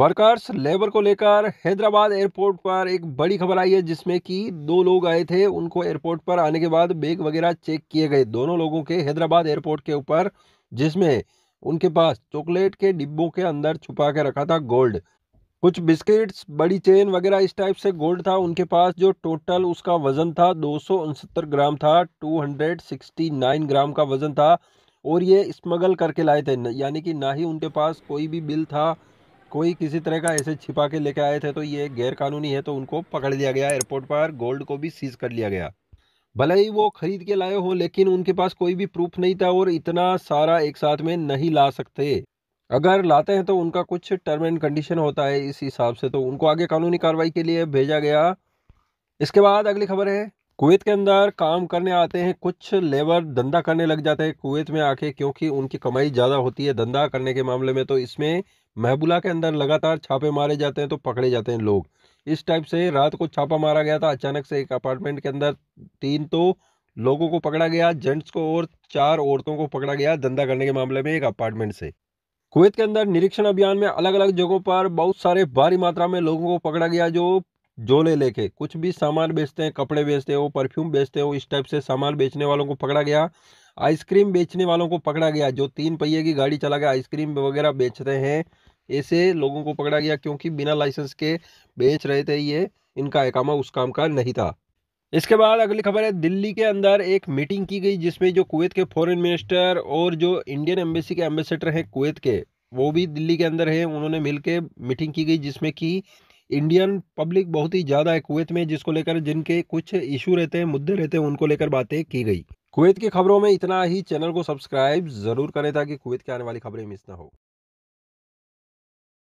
workers labour को लेकर Hyderabad airport पर एक बड़ी खबर आई है जिसमें कि दो लोग आए थे उनको एयरपोर्ट पर आने के बाद बैग वगैरह चेक किए गए दोनों लोगों के हैदराबाद एयरपोर्ट के ऊपर जिसमें उनके पास चॉकलेट के डिब्बों के अंदर छुपा के रखा था गोल्ड कुछ बिस्किट्स बड़ी चेन वगैरह इस टाइप से गोल्ड था उनके पास जो टोटल उसका वज़न था दो ग्राम था टू ग्राम का वज़न था और ये स्मगल करके लाए थे यानी कि ना ही उनके पास कोई भी बिल था कोई किसी तरह का ऐसे छिपा के लेके आए थे तो ये गैर कानूनी है तो उनको पकड़ लिया गया एयरपोर्ट पर गोल्ड को भी सीज कर लिया गया भले ही वो खरीद के लाए हो लेकिन उनके पास कोई भी प्रूफ नहीं था और इतना सारा एक साथ में नहीं ला सकते अगर लाते हैं तो उनका कुछ टर्म एंड कंडीशन होता है इस हिसाब से तो उनको आगे कानूनी कार्रवाई के लिए भेजा गया इसके बाद अगली खबर है कुवैत के अंदर काम करने आते हैं कुछ लेबर धंधा करने लग जाते हैं कुवैत में आके क्योंकि उनकी कमाई ज़्यादा होती है धंधा करने के मामले में तो इसमें महबूला के अंदर लगातार छापे मारे जाते हैं तो पकड़े जाते हैं लोग इस टाइप से रात को छापा मारा गया था अचानक से एक अपार्टमेंट के अंदर तीन तो लोगों को पकड़ा गया जेंट्स को और चार औरतों को पकड़ा गया धंधा करने के मामले में एक अपार्टमेंट से कुवैत के अंदर निरीक्षण अभियान में अलग अलग जगहों पर बहुत सारे भारी मात्रा में लोगों को पकड़ा गया जो झोले लेके कुछ भी सामान बेचते हैं कपड़े बेचते हो परफ्यूम बेचते हो इस टाइप से सामान बेचने वालों को पकड़ा गया आइसक्रीम बेचने वालों को पकड़ा गया जो तीन पहिए की गाड़ी चला के आइसक्रीम वगैरह बेचते हैं ऐसे लोगों को पकड़ा गया क्योंकि बिना लाइसेंस के बेच रहे थे ये इनका एकामा उस काम का नहीं था इसके बाद अगली खबर है दिल्ली के अंदर एक मीटिंग की गई जिसमें जो कुवैत के फॉरेन मिनिस्टर और जो इंडियन एम्बेसी के एम्बेसडर हैं कुवैत के वो भी दिल्ली के अंदर हैं उन्होंने मिलकर मीटिंग की गई जिसमें कि इंडियन पब्लिक बहुत ही ज़्यादा है कुवैत में जिसको लेकर जिनके कुछ इशू रहते हैं मुद्दे रहते हैं उनको लेकर बातें की गई कुवैत की खबरों में इतना ही चैनल को सब्सक्राइब ज़रूर करें ताकि कुवैत की आने वाली खबरें मिस ना हो